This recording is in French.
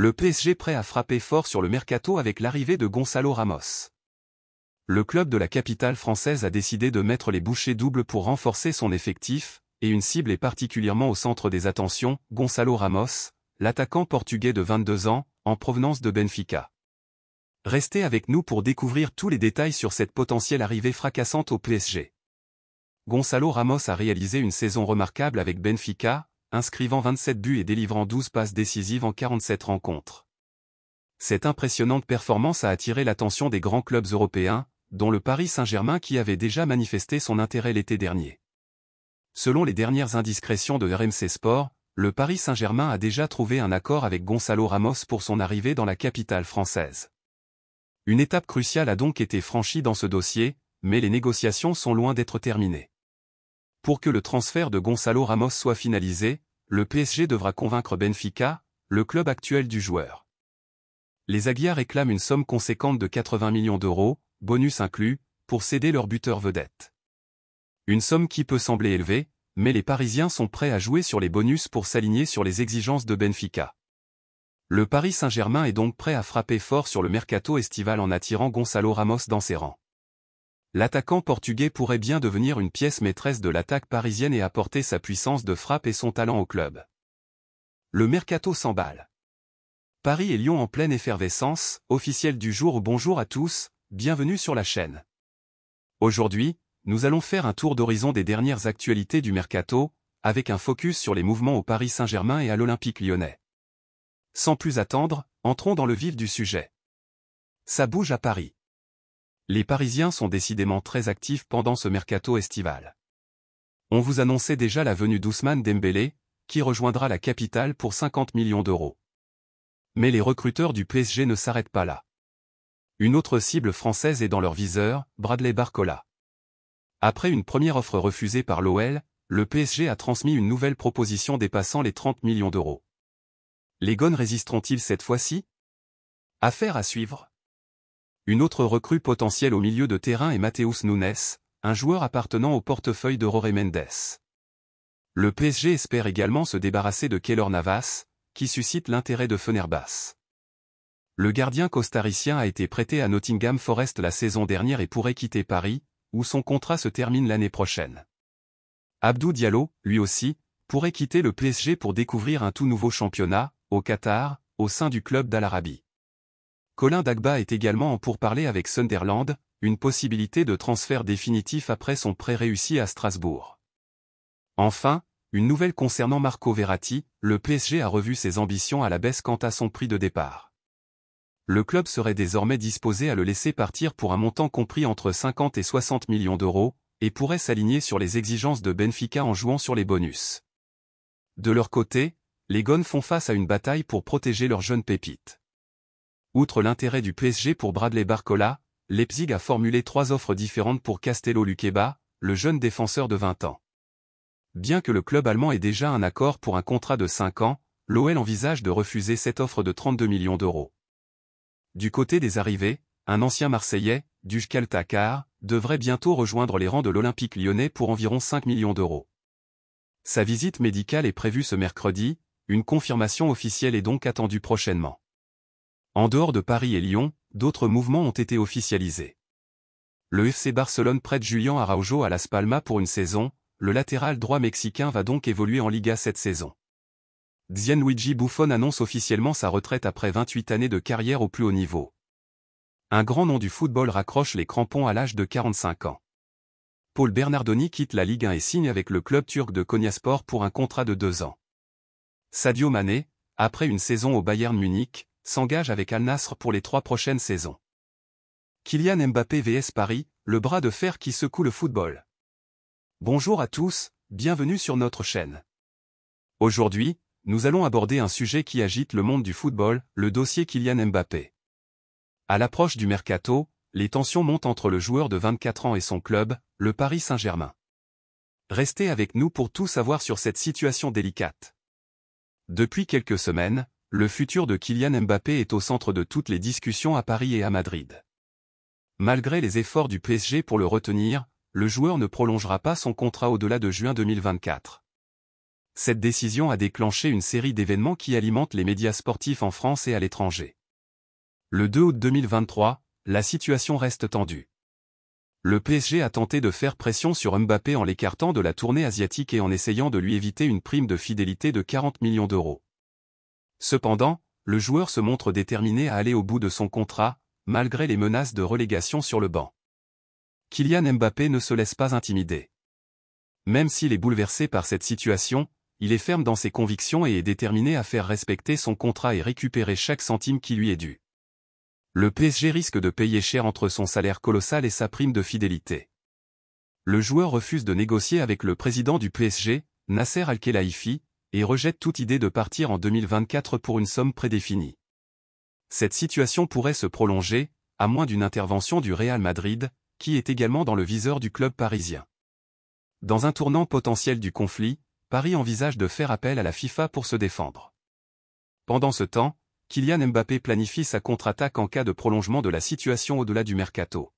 Le PSG prêt à frapper fort sur le mercato avec l'arrivée de Gonzalo Ramos. Le club de la capitale française a décidé de mettre les bouchées doubles pour renforcer son effectif, et une cible est particulièrement au centre des attentions, Gonzalo Ramos, l'attaquant portugais de 22 ans, en provenance de Benfica. Restez avec nous pour découvrir tous les détails sur cette potentielle arrivée fracassante au PSG. Gonzalo Ramos a réalisé une saison remarquable avec Benfica, inscrivant 27 buts et délivrant 12 passes décisives en 47 rencontres. Cette impressionnante performance a attiré l'attention des grands clubs européens, dont le Paris Saint-Germain qui avait déjà manifesté son intérêt l'été dernier. Selon les dernières indiscrétions de RMC Sport, le Paris Saint-Germain a déjà trouvé un accord avec Gonzalo Ramos pour son arrivée dans la capitale française. Une étape cruciale a donc été franchie dans ce dossier, mais les négociations sont loin d'être terminées. Pour que le transfert de Gonzalo Ramos soit finalisé, le PSG devra convaincre Benfica, le club actuel du joueur. Les Aguiar réclament une somme conséquente de 80 millions d'euros, bonus inclus, pour céder leur buteur vedette. Une somme qui peut sembler élevée, mais les Parisiens sont prêts à jouer sur les bonus pour s'aligner sur les exigences de Benfica. Le Paris Saint-Germain est donc prêt à frapper fort sur le mercato estival en attirant Gonzalo Ramos dans ses rangs. L'attaquant portugais pourrait bien devenir une pièce maîtresse de l'attaque parisienne et apporter sa puissance de frappe et son talent au club. Le mercato s'emballe. Paris et Lyon en pleine effervescence, officiel du jour bonjour à tous, bienvenue sur la chaîne. Aujourd'hui, nous allons faire un tour d'horizon des dernières actualités du mercato, avec un focus sur les mouvements au Paris Saint-Germain et à l'Olympique lyonnais. Sans plus attendre, entrons dans le vif du sujet. Ça bouge à Paris. Les Parisiens sont décidément très actifs pendant ce mercato estival. On vous annonçait déjà la venue d'Ousmane Dembélé, qui rejoindra la capitale pour 50 millions d'euros. Mais les recruteurs du PSG ne s'arrêtent pas là. Une autre cible française est dans leur viseur, Bradley Barcola. Après une première offre refusée par l'OL, le PSG a transmis une nouvelle proposition dépassant les 30 millions d'euros. Les Gones résisteront-ils cette fois-ci Affaire à suivre. Une autre recrue potentielle au milieu de terrain est Mateus Nunes, un joueur appartenant au portefeuille de Roré Mendes. Le PSG espère également se débarrasser de Keylor Navas, qui suscite l'intérêt de Fenerbahce. Le gardien costaricien a été prêté à Nottingham Forest la saison dernière et pourrait quitter Paris, où son contrat se termine l'année prochaine. Abdou Diallo, lui aussi, pourrait quitter le PSG pour découvrir un tout nouveau championnat, au Qatar, au sein du club d'Al-Arabi. Colin Dagba est également en pourparler avec Sunderland, une possibilité de transfert définitif après son prêt réussi à Strasbourg. Enfin, une nouvelle concernant Marco Verratti, le PSG a revu ses ambitions à la baisse quant à son prix de départ. Le club serait désormais disposé à le laisser partir pour un montant compris entre 50 et 60 millions d'euros, et pourrait s'aligner sur les exigences de Benfica en jouant sur les bonus. De leur côté, les Gones font face à une bataille pour protéger leurs jeunes pépites. Outre l'intérêt du PSG pour Bradley Barcola, Leipzig a formulé trois offres différentes pour Castello Luqueba, le jeune défenseur de 20 ans. Bien que le club allemand ait déjà un accord pour un contrat de 5 ans, l'OL envisage de refuser cette offre de 32 millions d'euros. Du côté des arrivées, un ancien Marseillais, Dujkal Takar, devrait bientôt rejoindre les rangs de l'Olympique lyonnais pour environ 5 millions d'euros. Sa visite médicale est prévue ce mercredi, une confirmation officielle est donc attendue prochainement. En dehors de Paris et Lyon, d'autres mouvements ont été officialisés. Le FC Barcelone prête Julian Araujo à Las Palmas pour une saison, le latéral droit mexicain va donc évoluer en Liga cette saison. Luigi Buffon annonce officiellement sa retraite après 28 années de carrière au plus haut niveau. Un grand nom du football raccroche les crampons à l'âge de 45 ans. Paul Bernardoni quitte la Ligue 1 et signe avec le club turc de Konyaspor pour un contrat de deux ans. Sadio Mané, après une saison au Bayern Munich, s'engage avec Al Nassr pour les trois prochaines saisons. Kylian Mbappé vs Paris, le bras de fer qui secoue le football. Bonjour à tous, bienvenue sur notre chaîne. Aujourd'hui, nous allons aborder un sujet qui agite le monde du football, le dossier Kylian Mbappé. À l'approche du mercato, les tensions montent entre le joueur de 24 ans et son club, le Paris Saint-Germain. Restez avec nous pour tout savoir sur cette situation délicate. Depuis quelques semaines, le futur de Kylian Mbappé est au centre de toutes les discussions à Paris et à Madrid. Malgré les efforts du PSG pour le retenir, le joueur ne prolongera pas son contrat au-delà de juin 2024. Cette décision a déclenché une série d'événements qui alimentent les médias sportifs en France et à l'étranger. Le 2 août 2023, la situation reste tendue. Le PSG a tenté de faire pression sur Mbappé en l'écartant de la tournée asiatique et en essayant de lui éviter une prime de fidélité de 40 millions d'euros. Cependant, le joueur se montre déterminé à aller au bout de son contrat, malgré les menaces de relégation sur le banc. Kylian Mbappé ne se laisse pas intimider. Même s'il est bouleversé par cette situation, il est ferme dans ses convictions et est déterminé à faire respecter son contrat et récupérer chaque centime qui lui est dû. Le PSG risque de payer cher entre son salaire colossal et sa prime de fidélité. Le joueur refuse de négocier avec le président du PSG, Nasser Al-Khelaifi, et rejette toute idée de partir en 2024 pour une somme prédéfinie. Cette situation pourrait se prolonger, à moins d'une intervention du Real Madrid, qui est également dans le viseur du club parisien. Dans un tournant potentiel du conflit, Paris envisage de faire appel à la FIFA pour se défendre. Pendant ce temps, Kylian Mbappé planifie sa contre-attaque en cas de prolongement de la situation au-delà du mercato.